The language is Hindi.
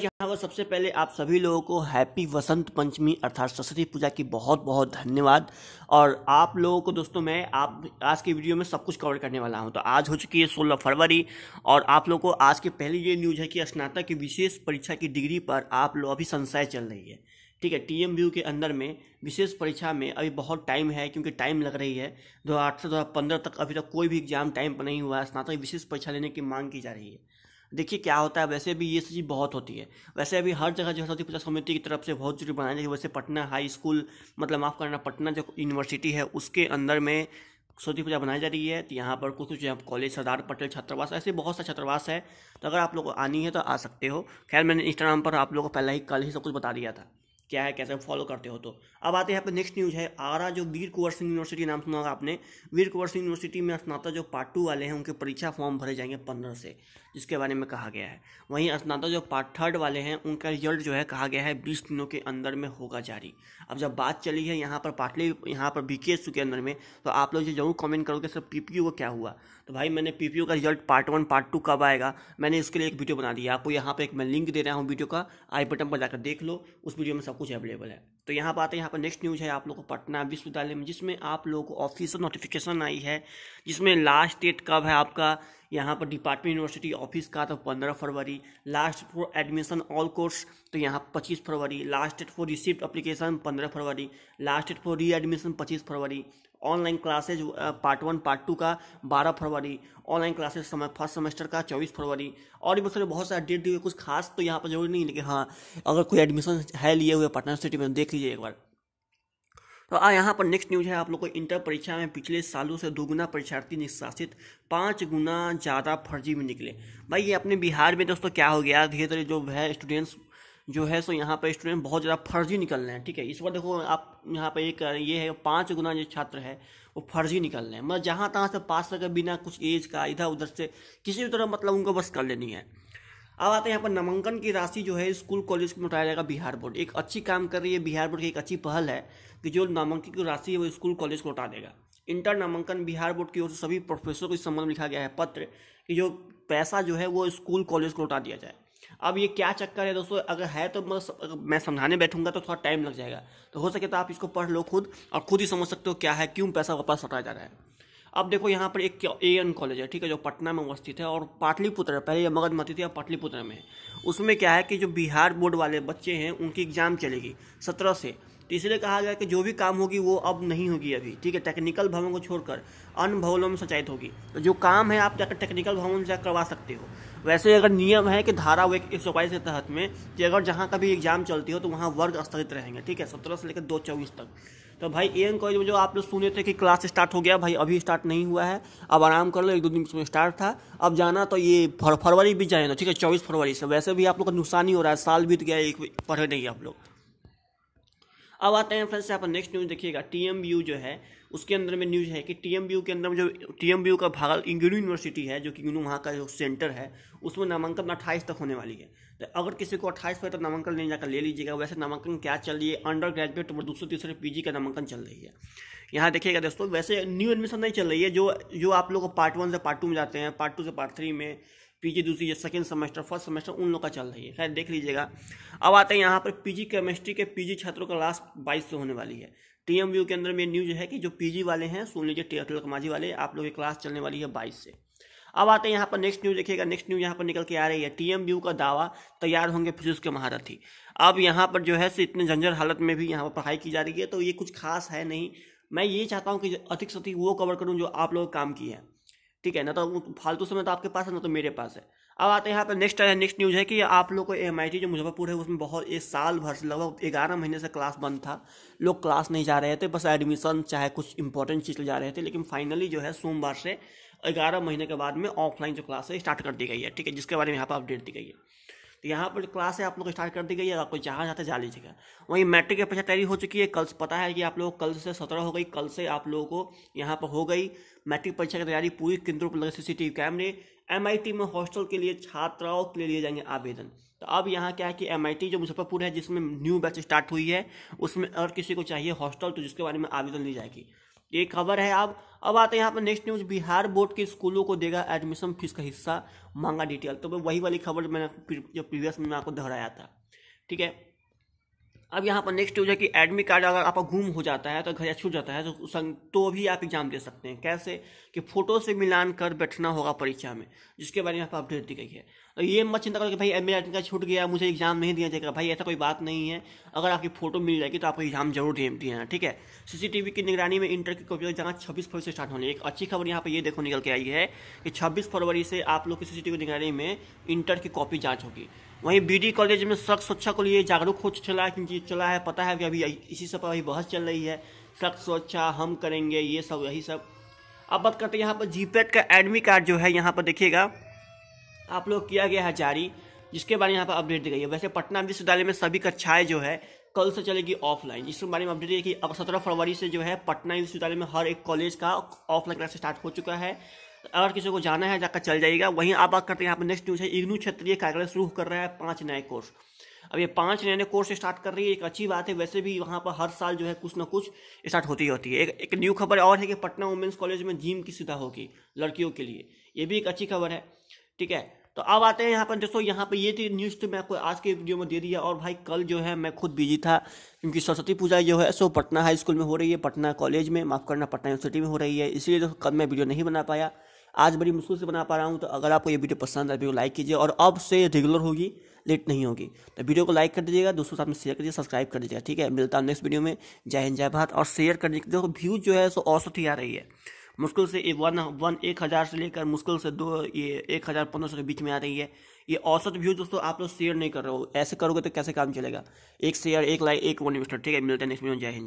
यहाँ पर सबसे पहले आप सभी लोगों को हैप्पी वसंत पंचमी अर्थात सरस्वती पूजा की बहुत बहुत धन्यवाद और आप लोगों को दोस्तों मैं आप आज की वीडियो में सब कुछ कवर करने वाला हूँ तो आज हो चुकी है 16 फरवरी और आप लोगों को आज की पहली ये न्यूज़ है कि स्नातक की विशेष परीक्षा की डिग्री पर आप लोग अभी संशय चल रही है ठीक है टी के अंदर में विशेष परीक्षा में अभी बहुत टाइम है क्योंकि टाइम लग रही है दो हज़ार अठारह दो हज़ार पंद्रह तक अभी तक कोई भी एग्जाम टाइम पर नहीं हुआ है स्नातक विशेष परीक्षा लेने की मांग की जा रही है देखिए क्या होता है वैसे भी ये चीज़ बहुत होती है वैसे अभी हर जगह जो सरस्वती पूजा समिति की तरफ से बहुत जरूरी बनाई जाए है वैसे पटना हाई स्कूल मतलब माफ़ करना पटना जो यूनिवर्सिटी है उसके अंदर में सरस्वती पूजा बनाई जा रही है तो यहाँ पर कुछ कुछ यहाँ कॉलेज सरदार पटेल छात्रावास ऐसे बहुत सा छात्रावास है तो अगर आप लोग आनी है तो आ सकते हो खैर मैंने इंस्टाग्राम पर आप लोगों को पहले ही कल ही सब कुछ बता दिया था क्या है कैसे फॉलो करते हो तो अब आते हैं यहाँ पे नेक्स्ट न्यूज़ है आरा जो वीर कुंवर सिंह यूनिवर्सिटी नाम सुना होगा आपने वीर कुंवर सिंह यूनिवर्सिटी में स्नातक जो पार्ट टू वाले हैं उनके परीक्षा फॉर्म भरे जाएंगे पंद्रह से जिसके बारे में कहा गया है वहीं स्नातक जो पार्ट थर्ड वाले हैं उनका रिजल्ट जो है कहा गया है बीस दिनों के अंदर में होगा जारी अब जब बात चली है यहाँ पर पाटली यहाँ पर बीके के अंदर में तो आप लोग जरूर कॉमेंट करोगे सर पी को क्या हुआ तो भाई मैंने पी का result part one part two कब आएगा मैंने इसके लिए एक वीडियो बना दिया आपको यहाँ पर एक मैं लिंक दे रहा हूँ वीडियो का आई बटन पर जाकर देख लो उस वीडियो में सब कुछ अवेलेबल है तो यहाँ पर आते हैं यहाँ पर नेक्स्ट न्यूज है आप लोग को पटना विश्वविद्यालय में जिसमें आप लोग को ऑफिशियल नोटिफिकेशन आई है जिसमें लास्ट डेट कब है आपका यहाँ पर डिपार्टमेंट यूनिवर्सिटी ऑफिस का तो पंद्रह फरवरी last for admission all course तो यहाँ पच्चीस फरवरी last date for receipt application पंद्रह फरवरी last date for readmission पच्चीस फरवरी online classes part one part two का बारह फरवरी ऑनलाइन क्लासेज समय फर्स्ट सेमेस्टर का चौबीस फरवरी और भी सारे बहुत सारे डेट दिए कुछ खास तो यहाँ पर जरूरी नहीं लेकिन हाँ अगर कोई एडमिशन है लिए हुए पटना सिटी में तो देख लीजिए एक बार तो आ यहाँ पर नेक्स्ट न्यूज है आप लोग को इंटर परीक्षा में पिछले सालों से दोगुना परीक्षार्थी निष्कासित पाँच गुना ज़्यादा फर्जी में निकले भाई ये अपने बिहार में दोस्तों क्या हो गया धीरे तो धीरे जो है स्टूडेंट्स जो है सो यहाँ पर स्टूडेंट बहुत ज़्यादा फर्जी निकल रहे हैं ठीक है इस बार देखो आप यहाँ पर एक ये है पाँच गुना जो छात्र है वो फर्जी निकल रहे हैं मतलब जहाँ तहाँ से पास करके बिना कुछ एज का इधर उधर से किसी भी तरह मतलब उनको बस कर लेनी है अब आते हैं यहाँ पर नामांकन की राशि जो है स्कूल कॉलेज में उठाया जाएगा बिहार बोर्ड एक अच्छी काम कर रही है बिहार बोर्ड की एक अच्छी पहल है कि जो नामांकन की राशि है वो स्कूल कॉलेज को उठा देगा इंटर नामांकन बिहार बोर्ड की ओर से सभी प्रोफेसरों को इस संबंध में लिखा गया है पत्र कि जो पैसा जो है वो स्कूल कॉलेज को उठा दिया जाए अब ये क्या चक्कर है दोस्तों अगर है तो मैं समझाने बैठूंगा तो थोड़ा टाइम लग जाएगा तो हो सके तो आप इसको पढ़ लो खुद और खुद ही समझ सकते हो क्या है क्यों पैसा वापस हटाया जा रहा है अब देखो यहाँ पर एक ए एन कॉलेज है ठीक है जो पटना में अवस्थित है और पाटलिपुत्र पहले ये मगधमती थी अब पाटलिपुत्र में है उसमें क्या है कि जो बिहार बोर्ड वाले बच्चे हैं उनकी एग्ज़ाम चलेगी सत्रह से तो इसलिए कहा गया कि जो भी काम होगी वो अब नहीं होगी अभी ठीक है टेक्निकल भवन को छोड़कर अन्य भवनों में संचालित होगी तो जो काम है आप जाकर टेक्निकल भवन से करवा सकते हो वैसे अगर नियम है कि धारा वो एक सौ के तहत में कि अगर जहाँ का भी एग्जाम चलती हो तो वहाँ वर्ग स्थगित रहेंगे ठीक है सत्रह से लेकर दो चौबीस तक तो भाई एम कॉलेज में जो आप लोग सुने थे कि क्लास स्टार्ट हो गया भाई अभी स्टार्ट नहीं हुआ है अब आराम कर लो एक दो दिन में स्टार्ट था अब जाना तो ये फरवरी भी जाएगा ठीक है चौबीस फरवरी से वैसे भी आप लोग का नुकसान ही हो रहा है साल बीत गया एक पढ़े नहीं आप लोग अब आते हैं फ्रेंड्स यहाँ पर नेक्स्ट न्यूज़ देखिएगा टीएमबीयू जो है उसके अंदर में न्यूज़ है कि टीएमबीयू के अंदर में जो टीएमबीयू का भागल इंगेनू यूनिवर्सिटी है जो कि इंगेनू वहाँ का जो सेंटर है उसमें नामांकन अट्ठाईस तक होने वाली है तो अगर किसी को अट्ठाईस पर तो नामांकन लेने जाकर ले लीजिएगा वैसे नामांकन क्या चल रही है अंडर ग्रेजुएट और दूसरे तीसरे पी का नामांकन चल रही है यहाँ देखिएगा दोस्तों वैसे न्यू एडमिशन नहीं चल रही है जो जो आप लोग पार्ट वन से पार्ट टू में जाते हैं पार्ट टू से पार्ट थ्री में पीजी दूसरी या सेकेंड सेमेस्टर फर्स्ट सेमेस्टर उन लोग का चल रही है खैर देख लीजिएगा अब आते हैं यहाँ पर पीजी केमिस्ट्री के पीजी छात्रों का लास्ट बाईस से होने वाली है टीएमयू के अंदर में न्यूज है कि जो पीजी वाले हैं सुन लीजिए अटल कमाजी वाले आप लोग की क्लास चलने वाली है बाईस से अब आते हैं यहाँ पर नेक्स्ट न्यूज देखिएगा नेक्स्ट न्यूज यहाँ पर निकल के आ रही है टी का दावा तैयार होंगे फिजिक्स के महारथी अब यहाँ पर जो है सो इतने झंझर हालत में भी यहाँ पर पढ़ाई की जा रही है तो ये कुछ खास है नहीं मैं ये चाहता हूँ कि अधिक से अधिक वो कवर करूँ जो आप लोग काम की है ठीक है ना तो फालतू समय तो आपके पास है ना तो मेरे पास है अब आते हैं यहाँ पर नेक्स्ट नेक्स्ट न्यूज़ है कि आप लोग को एम जो मुजफ्फरपुर है उसमें बहुत एक साल भर से लगभग ग्यारह महीने से क्लास बंद था लोग क्लास नहीं जा रहे थे बस एडमिशन चाहे कुछ इंपॉर्टेंट चीज़ जा रहे थे लेकिन फाइनली जो है सोमवार से ग्यारह महीने के बाद में ऑफलाइन जो क्लास है स्टार्ट कर दी गई है ठीक है जिसके बारे में यहाँ पर अपडेट दी गई है तो यहाँ पर क्लास है आप लोग स्टार्ट कर दी गई है आपको जहाँ जाते जा लीजिएगा वहीं मैट्रिक की परीक्षा तैयारी हो चुकी है कल पता है कि आप लोग कल से सत्रह हो गई कल से आप लोगों को यहाँ पर हो गई मैट्रिक परीक्षा की तैयारी पूरी केंद्रों पर लगे सी सी टी कैमरे एम में हॉस्टल के लिए छात्राओं के लिए लिए जाएंगे आवेदन तो अब यहाँ क्या है कि एम जो मुजफ्फरपुर है जिसमें न्यू बैच स्टार्ट हुई है उसमें और किसी को चाहिए हॉस्टल तो जिसके बारे में आवेदन ली जाएगी ये खबर है अब अब आते हैं यहाँ पर नेक्स्ट न्यूज बिहार बोर्ड के स्कूलों को देगा एडमिशन फीस का हिस्सा मांगा डिटेल तो वही वाली खबर मैंने जो प्रीवियस में आपको दोहराया था ठीक है अब यहाँ पर नेक्स्ट हो जाए कि एडमिट कार्ड अगर आपका गुम हो जाता है तो घर या छूट जाता है तो संग तो भी आप एग्जाम दे सकते हैं कैसे कि फोटो से मिलान कर बैठना होगा परीक्षा में जिसके बारे में आप अपडेट दी गई है तो ये मत चिंता करो कि भाई एम एडमिट कार्ड छूट गया मुझे एग्जाम नहीं दिया जाएगा भाई ऐसा कोई बात नहीं है अगर आपकी फोटो मिल जाएगी तो आपको एग्जाम जरूर दिया है ठीक है सीसीटीवी की निगरानी में इंटर की कॉपी जाना छब्बीस फरवरी से स्टार्ट होने एक अच्छी खबर यहाँ पर ये देखो निकल के आई है कि छब्बीस फरवरी से आप लोग की सीसीटीवी निगरानी में इंटर की कॉपी जाँच होगी वहीं बीडी कॉलेज में सड़क सुरक्षा को लिए जागरूक हो चला है क्योंकि चला है पता है कि अभी इसी सब अभी बहस चल रही है सड़क सुरक्षा हम करेंगे ये सब यही सब अब बात करते हैं यहाँ पर जी का एडमिट कार्ड जो है यहाँ पर देखिएगा आप लोग किया गया है जारी जिसके बारे में यहाँ पर अपडेट दी गई है वैसे पटना विश्वविद्यालय में सभी कक्षाएं जो है कल से चलेगी ऑफलाइन इसके बारे में अपडेट है कि अब सत्रह फरवरी से जो है पटना विश्वविद्यालय में हर एक कॉलेज का ऑफलाइन क्लास स्टार्ट हो चुका है अगर किसी को जाना है जाकर चल जाएगा वहीं आप बात करते हैं यहाँ पर नेक्स्ट न्यूज है इग्नू क्षेत्रीय कार्यालय शुरू कर रहा है पाँच नए कोर्स अब ये पाँच नए नए कोर्स स्टार्ट कर रही है एक अच्छी बात है वैसे भी वहाँ पर हर साल जो है कुछ ना कुछ स्टार्ट होती ही होती है एक एक न्यू खबर और है कि पटना वुमेंस कॉलेज में जिम की सुविधा होगी लड़कियों के लिए ये भी एक अच्छी खबर है ठीक है तो अब आते हैं यहाँ पर दोस्तों यहाँ पर ये थी न्यूज़ तो मैं आपको आज के वीडियो में दे दिया और भाई कल जो है मैं खुद बिजी था क्योंकि सरस्वती पूजा जो है सो पटना हाई स्कूल में हो रही है पटना कॉलेज में माफ़ करना पटना यूनिवर्सिटी में हो रही है इसलिए दोस्तों कल मैं वीडियो नहीं बना पाया आज बड़ी मुश्किल से बना पा रहा हूँ तो अगर आपको ये वीडियो पसंद आए तो वीडियो लाइक कीजिए और अब से रेगुलर होगी लेट नहीं होगी तो वीडियो को लाइक कर दीजिएगा दोस्तों साथ में शेयर करिए सब्सक्राइब कर दीजिएगा ठीक है मिलता हूँ नेक्स्ट वीडियो में जय हिंद जय भारत और शेयर कर दीजिए देखो व्यू जो है सो औसत ही आ रही है मुश्किल से वन वन एक हज़ार से लेकर मुश्किल से दो ये एक हज़ार पंद्रह सौ के बीच में आ रही है ये औसत व्यू दोस्तों आप लोग शेयर नहीं कर रहे हो ऐसे करोगे तो कैसे काम चलेगा एक शेयर एक लाइक एक वन इन्वेस्टर ठीक है मिलता है नेक्स्ट वीडियो जय हिंद